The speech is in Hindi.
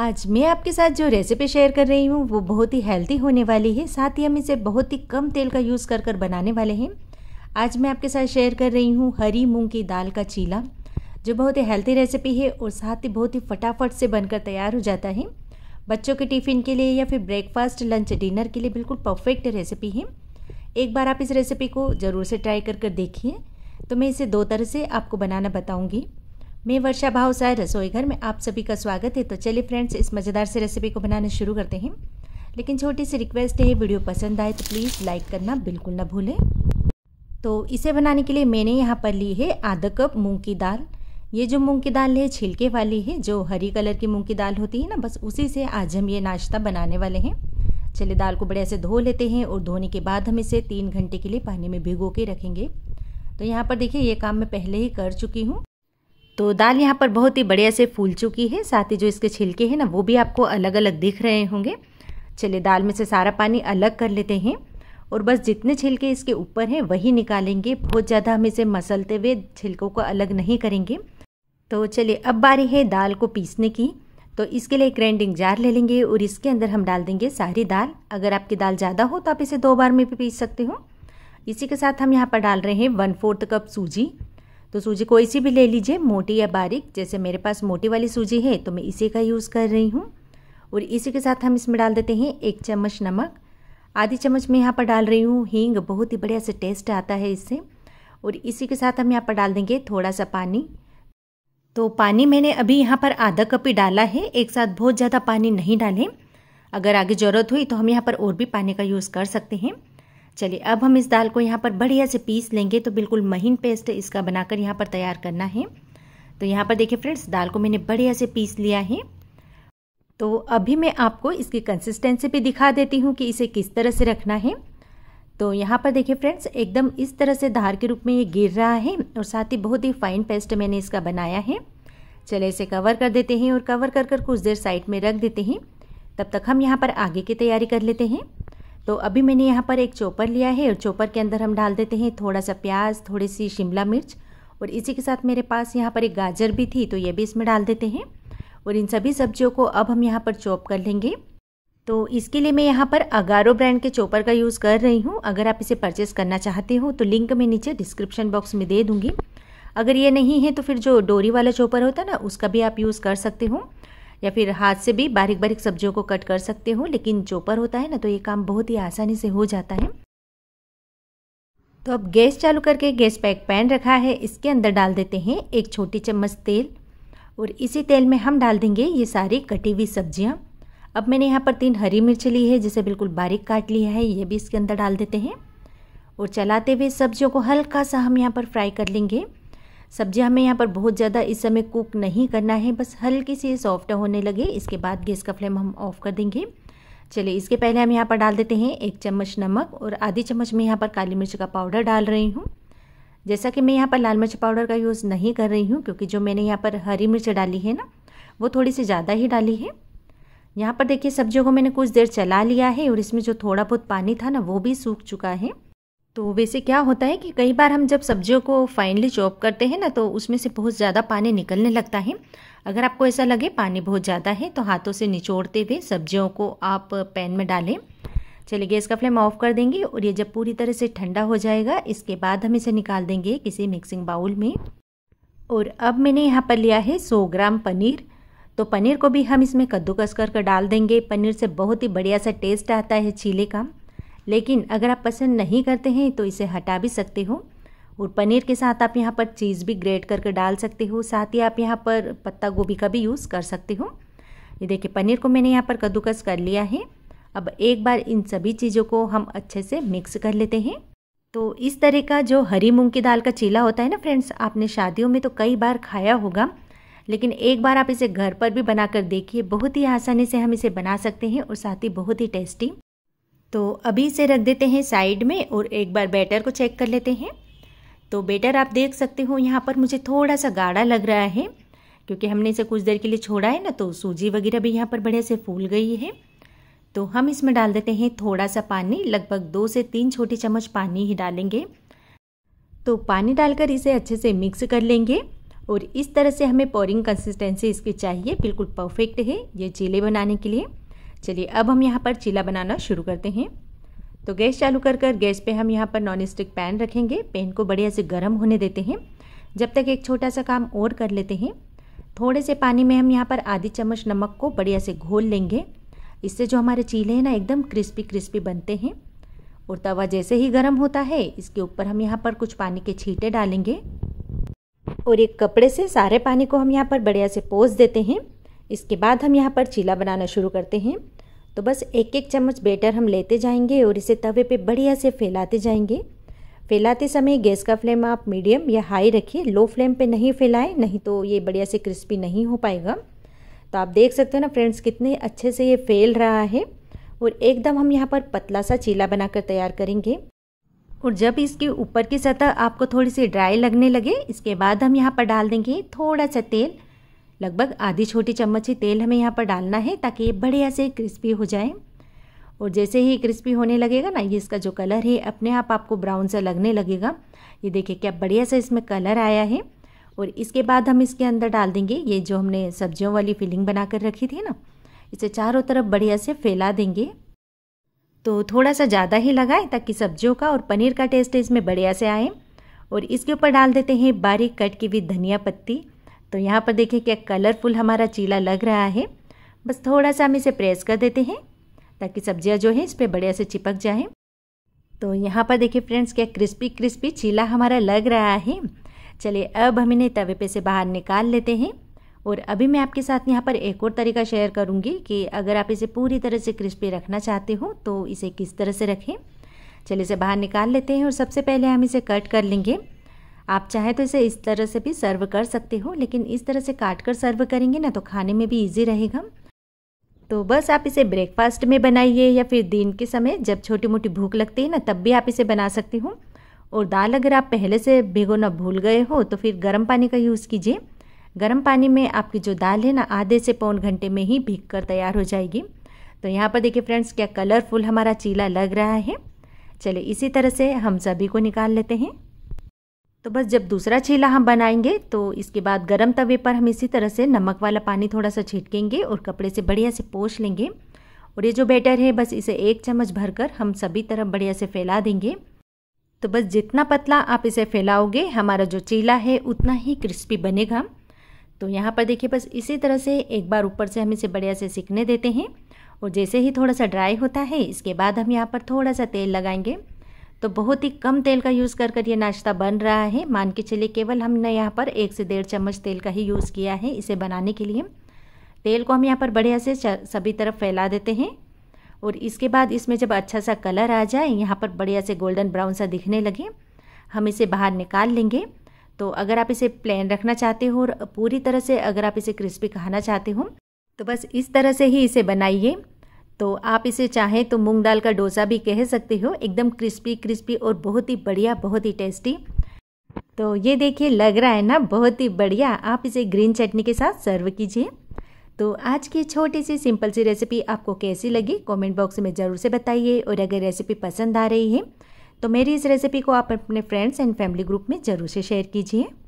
आज मैं आपके साथ जो रेसिपी शेयर कर रही हूँ वो बहुत ही हेल्थी होने वाली है साथ ही हम इसे बहुत ही कम तेल का यूज़ कर कर बनाने वाले हैं आज मैं आपके साथ शेयर कर रही हूँ हरी मूंग की दाल का चीला जो बहुत ही हेल्थी रेसिपी है और साथ ही बहुत ही फटाफट से बनकर तैयार हो जाता है बच्चों के टिफ़िन के लिए या फिर ब्रेकफास्ट लंच डिनर के लिए बिल्कुल परफेक्ट रेसिपी है एक बार आप इस रेसिपी को ज़रूर से ट्राई कर कर देखिए तो मैं इसे दो तरह से आपको बनाना बताऊँगी मैं वर्षा भाव रसोई घर में आप सभी का स्वागत है तो चलिए फ्रेंड्स इस मज़ेदार से रेसिपी को बनाना शुरू करते हैं लेकिन छोटी सी रिक्वेस्ट है वीडियो पसंद आए तो प्लीज़ लाइक करना बिल्कुल ना भूलें तो इसे बनाने के लिए मैंने यहाँ पर ली है आधा कप मूँग की दाल ये जो मूँग की दाल है छिलके वाली है जो हरी कलर की मूँग की दाल होती है ना बस उसी से आज हम ये नाश्ता बनाने वाले हैं चलिए दाल को बढ़िया से धो लेते हैं और धोने के बाद हम इसे तीन घंटे के लिए पानी में भिगो के रखेंगे तो यहाँ पर देखिए ये काम मैं पहले ही कर चुकी हूँ तो दाल यहाँ पर बहुत ही बढ़िया से फूल चुकी है साथ ही जो इसके छिलके हैं ना वो भी आपको अलग अलग दिख रहे होंगे चलिए दाल में से सारा पानी अलग कर लेते हैं और बस जितने छिलके इसके ऊपर हैं वही निकालेंगे बहुत ज़्यादा हम इसे मसलते हुए छिलकों को अलग नहीं करेंगे तो चलिए अब बारी है दाल को पीसने की तो इसके लिए ग्राइंडिंग जार ले लेंगे और इसके अंदर हम डाल देंगे सारी दाल अगर आपकी दाल ज़्यादा हो तो आप इसे दो बार में भी पीस सकते हो इसी के साथ हम यहाँ पर डाल रहे हैं वन फोर्थ कप सूजी तो सूजी कोई सी भी ले लीजिए मोटी या बारीक जैसे मेरे पास मोटी वाली सूजी है तो मैं इसी का यूज़ कर रही हूँ और इसी के साथ हम इसमें डाल देते हैं एक चम्मच नमक आधी चम्मच मैं यहाँ पर डाल रही हूँ हींग बहुत ही बढ़िया से टेस्ट आता है इससे और इसी के साथ हम यहाँ पर डाल देंगे थोड़ा सा पानी तो पानी मैंने अभी यहाँ पर आधा कप ही डाला है एक साथ बहुत ज़्यादा पानी नहीं डालें अगर आगे ज़रूरत हुई तो हम यहाँ पर और भी पानी का यूज़ कर सकते हैं चलिए अब हम इस दाल को यहाँ पर बढ़िया से पीस लेंगे तो बिल्कुल महीन पेस्ट इसका बनाकर यहाँ पर तैयार करना है तो यहाँ पर देखिए फ्रेंड्स दाल को मैंने बढ़िया से पीस लिया है तो अभी मैं आपको इसकी कंसिस्टेंसी भी दिखा देती हूँ कि इसे किस तरह से रखना है तो यहाँ पर देखिए फ्रेंड्स एकदम इस तरह से धार के रूप में ये गिर रहा है और साथ ही बहुत ही फाइन पेस्ट मैंने इसका बनाया है चले इसे कवर कर देते हैं और कवर कर कर कुछ देर साइड में रख देते हैं तब तक हम यहाँ पर आगे की तैयारी कर लेते हैं तो अभी मैंने यहाँ पर एक चोपर लिया है और चोपर के अंदर हम डाल देते हैं थोड़ा सा प्याज थोड़ी सी शिमला मिर्च और इसी के साथ मेरे पास यहाँ पर एक गाजर भी थी तो ये भी इसमें डाल देते हैं और इन सभी सब्जियों को अब हम यहाँ पर चॉप कर लेंगे तो इसके लिए मैं यहाँ पर अगारो ब्रांड के चोपर का यूज़ कर रही हूँ अगर आप इसे परचेस करना चाहते हो तो लिंक मैं नीचे डिस्क्रिप्शन बॉक्स में दे दूँगी अगर ये नहीं है तो फिर जो डोरी वाला चोपर होता है ना उसका भी आप यूज़ कर सकते हो या फिर हाथ से भी बारीक बारीक सब्जियों को कट कर सकते हो लेकिन चोपर होता है ना तो ये काम बहुत ही आसानी से हो जाता है तो अब गैस चालू करके गैस पर एक पैन रखा है इसके अंदर डाल देते हैं एक छोटी चम्मच तेल और इसी तेल में हम डाल देंगे ये सारी कटी हुई सब्जियाँ अब मैंने यहाँ पर तीन हरी मिर्च ली है जिसे बिल्कुल बारीक काट लिया है ये भी इसके अंदर डाल देते हैं और चलाते हुए सब्जियों को हल्का सा हम यहाँ पर फ्राई कर लेंगे सब्जी हमें यहाँ पर बहुत ज़्यादा इस समय कुक नहीं करना है बस हल्की सी सॉफ्ट होने लगे इसके बाद गैस का फ्लेम हम ऑफ़ कर देंगे चलिए इसके पहले हम यहाँ पर डाल देते हैं एक चम्मच नमक और आधी चम्मच में यहाँ पर काली मिर्च का पाउडर डाल रही हूँ जैसा कि मैं यहाँ पर लाल मिर्च पाउडर का यूज़ नहीं कर रही हूँ क्योंकि जो मैंने यहाँ पर हरी मिर्च डाली है ना वो थोड़ी सी ज़्यादा ही डाली है यहाँ पर देखिए सब्जियों को मैंने कुछ देर चला लिया है और इसमें जो थोड़ा बहुत पानी था ना वो भी सूख चुका है तो वैसे क्या होता है कि कई बार हम जब सब्जियों को फाइनली चॉप करते हैं ना तो उसमें से बहुत ज़्यादा पानी निकलने लगता है अगर आपको ऐसा लगे पानी बहुत ज़्यादा है तो हाथों से निचोड़ते हुए सब्जियों को आप पैन में डालें चलिए गैस का फ्लेम ऑफ कर देंगे और ये जब पूरी तरह से ठंडा हो जाएगा इसके बाद हम इसे निकाल देंगे किसी मिक्सिंग बाउल में और अब मैंने यहाँ पर लिया है सौ ग्राम पनीर तो पनीर को भी हम इसमें कद्दूकस कर कर डाल देंगे पनीर से बहुत ही बढ़िया सा टेस्ट आता है चीले का लेकिन अगर आप पसंद नहीं करते हैं तो इसे हटा भी सकते हो और पनीर के साथ आप यहाँ पर चीज़ भी ग्रेट करके डाल सकते हो साथ ही आप यहाँ पर पत्ता गोभी का भी यूज़ कर सकते हो ये देखिए पनीर को मैंने यहाँ पर कद्दूकस कर लिया है अब एक बार इन सभी चीज़ों को हम अच्छे से मिक्स कर लेते हैं तो इस तरह का जो हरी मूंग की दाल का चीला होता है ना फ्रेंड्स आपने शादियों में तो कई बार खाया होगा लेकिन एक बार आप इसे घर पर भी बनाकर देखिए बहुत ही आसानी से हम इसे बना सकते हैं और साथ ही बहुत ही टेस्टी तो अभी इसे रख देते हैं साइड में और एक बार बैटर को चेक कर लेते हैं तो बैटर आप देख सकते हो यहाँ पर मुझे थोड़ा सा गाढ़ा लग रहा है क्योंकि हमने इसे कुछ देर के लिए छोड़ा है ना तो सूजी वगैरह भी यहाँ पर बढ़िया से फूल गई है तो हम इसमें डाल देते हैं थोड़ा सा पानी लगभग दो से तीन छोटी चम्मच पानी ही डालेंगे तो पानी डालकर इसे अच्छे से मिक्स कर लेंगे और इस तरह से हमें पोरिंग कंसिस्टेंसी इसकी चाहिए बिल्कुल परफेक्ट है ये चिले बनाने के लिए चलिए अब हम यहाँ पर चीला बनाना शुरू करते हैं तो गैस चालू कर कर गैस पे हम यहाँ पर नॉन स्टिक पैन रखेंगे पैन को बढ़िया से गर्म होने देते हैं जब तक एक छोटा सा काम और कर लेते हैं थोड़े से पानी में हम यहाँ पर आधी चम्मच नमक को बढ़िया से घोल लेंगे इससे जो हमारे चीले हैं ना एकदम क्रिस्पी क्रिस्पी बनते हैं और तवा जैसे ही गर्म होता है इसके ऊपर हम यहाँ पर कुछ पानी के छीटे डालेंगे और एक कपड़े से सारे पानी को हम यहाँ पर बढ़िया से पोस देते हैं इसके बाद हम यहाँ पर चीला बनाना शुरू करते हैं तो बस एक एक चम्मच बेटर हम लेते जाएंगे और इसे तवे पे बढ़िया से फैलाते जाएंगे फैलाते समय गैस का फ्लेम आप मीडियम या हाई रखिए लो फ्लेम पे नहीं फैलाएं नहीं तो ये बढ़िया से क्रिस्पी नहीं हो पाएगा तो आप देख सकते हो ना फ्रेंड्स कितने अच्छे से ये फैल रहा है और एकदम हम यहाँ पर पतला सा चीला बनाकर तैयार करेंगे और जब इसके ऊपर की सतह आपको थोड़ी सी ड्राई लगने लगे इसके बाद हम यहाँ पर डाल देंगे थोड़ा सा तेल लगभग आधी छोटी चम्मच ही तेल हमें यहाँ पर डालना है ताकि ये बढ़िया से क्रिस्पी हो जाए और जैसे ही क्रिस्पी होने लगेगा ना ये इसका जो कलर है अपने आप आपको ब्राउन सा लगने लगेगा ये देखिए क्या बढ़िया सा इसमें कलर आया है और इसके बाद हम इसके अंदर डाल देंगे ये जो हमने सब्जियों वाली फिलिंग बना कर रखी थी ना इसे चारों तरफ बढ़िया से फैला देंगे तो थोड़ा सा ज़्यादा ही लगाएं ताकि सब्जियों का और पनीर का टेस्ट इसमें बढ़िया से आए और इसके ऊपर डाल देते हैं बारीक कट की हुई धनिया पत्ती तो यहाँ पर देखें क्या कलरफुल हमारा चीला लग रहा है बस थोड़ा सा हम इसे प्रेस कर देते हैं ताकि सब्जियाँ जो है इस पर बढ़िया से चिपक जाएँ तो यहाँ पर देखिए फ्रेंड्स क्या क्रिस्पी क्रिस्पी चीला हमारा लग रहा है चलिए अब हम इन्हें तवे पे से बाहर निकाल लेते हैं और अभी मैं आपके साथ यहाँ पर एक और तरीका शेयर करूँगी कि अगर आप इसे पूरी तरह से क्रिस्पी रखना चाहते हो तो इसे किस तरह से रखें चलिए इसे बाहर निकाल लेते हैं और सबसे पहले हम इसे कट कर लेंगे आप चाहे तो इसे इस तरह से भी सर्व कर सकते हो लेकिन इस तरह से काट कर सर्व करेंगे ना तो खाने में भी ईजी रहेगा तो बस आप इसे ब्रेकफास्ट में बनाइए या फिर दिन के समय जब छोटी मोटी भूख लगती है ना तब भी आप इसे बना सकते हो और दाल अगर आप पहले से भिगोना भूल गए हो तो फिर गर्म पानी का यूज़ कीजिए गर्म पानी में आपकी जो दाल है ना आधे से पौन घंटे में ही भीग कर तैयार हो जाएगी तो यहाँ पर देखिए फ्रेंड्स क्या कलरफुल हमारा चीला लग रहा है चलिए इसी तरह से हम सभी को निकाल लेते हैं तो बस जब दूसरा चीला हम बनाएंगे तो इसके बाद गरम तवे पर हम इसी तरह से नमक वाला पानी थोड़ा सा छिटकेंगे और कपड़े से बढ़िया से पोछ लेंगे और ये जो बैटर है बस इसे एक चम्मच भरकर हम सभी तरफ बढ़िया से फैला देंगे तो बस जितना पतला आप इसे फैलाओगे हमारा जो चीला है उतना ही क्रिस्पी बनेगा तो यहाँ पर देखिए बस इसी तरह से एक बार ऊपर से हम इसे बढ़िया से सिकने देते हैं और जैसे ही थोड़ा सा ड्राई होता है इसके बाद हम यहाँ पर थोड़ा सा तेल लगाएंगे तो बहुत ही कम तेल का यूज़ कर कर ये नाश्ता बन रहा है मान के चलिए केवल हमने यहाँ पर एक से डेढ़ चम्मच तेल का ही यूज़ किया है इसे बनाने के लिए तेल को हम यहाँ पर बढ़िया से सभी तरफ फैला देते हैं और इसके बाद इसमें जब अच्छा सा कलर आ जाए यहाँ पर बढ़िया से गोल्डन ब्राउन सा दिखने लगे हम इसे बाहर निकाल लेंगे तो अगर आप इसे प्लेन रखना चाहते हो और पूरी तरह से अगर आप इसे क्रिस्पी खाना चाहते हो तो बस इस तरह से ही इसे बनाइए तो आप इसे चाहें तो मूंग दाल का डोसा भी कह सकते हो एकदम क्रिस्पी क्रिस्पी और बहुत ही बढ़िया बहुत ही टेस्टी तो ये देखिए लग रहा है ना बहुत ही बढ़िया आप इसे ग्रीन चटनी के साथ सर्व कीजिए तो आज की छोटी सी सिंपल सी रेसिपी आपको कैसी लगी कमेंट बॉक्स में ज़रूर से बताइए और अगर रेसिपी पसंद आ रही है तो मेरी इस रेसिपी को आप अपने फ्रेंड्स एंड फैमिली ग्रुप में ज़रूर से शेयर कीजिए